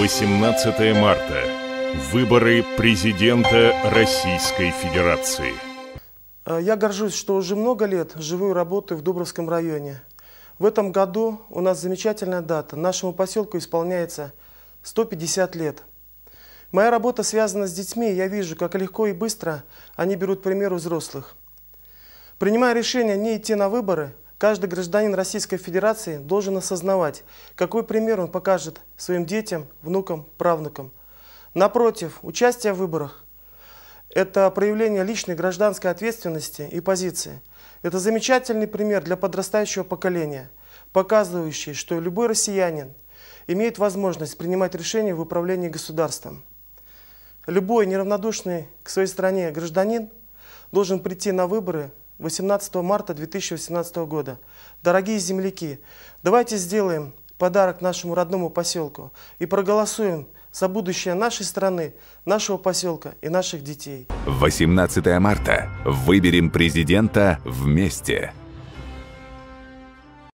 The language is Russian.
18 марта. Выборы президента Российской Федерации. Э, я горжусь, что уже много лет живу и работаю в Дубровском районе. В этом году у нас замечательная дата. Нашему поселку исполняется 150 лет. Моя работа связана с детьми, и я вижу, как легко и быстро они берут пример у взрослых. Принимая решение не идти на выборы, Каждый гражданин Российской Федерации должен осознавать, какой пример он покажет своим детям, внукам, правнукам. Напротив, участие в выборах – это проявление личной гражданской ответственности и позиции. Это замечательный пример для подрастающего поколения, показывающий, что любой россиянин имеет возможность принимать решения в управлении государством. Любой неравнодушный к своей стране гражданин должен прийти на выборы 18 марта 2018 года. Дорогие земляки, давайте сделаем подарок нашему родному поселку и проголосуем за будущее нашей страны, нашего поселка и наших детей. 18 марта. Выберем президента вместе.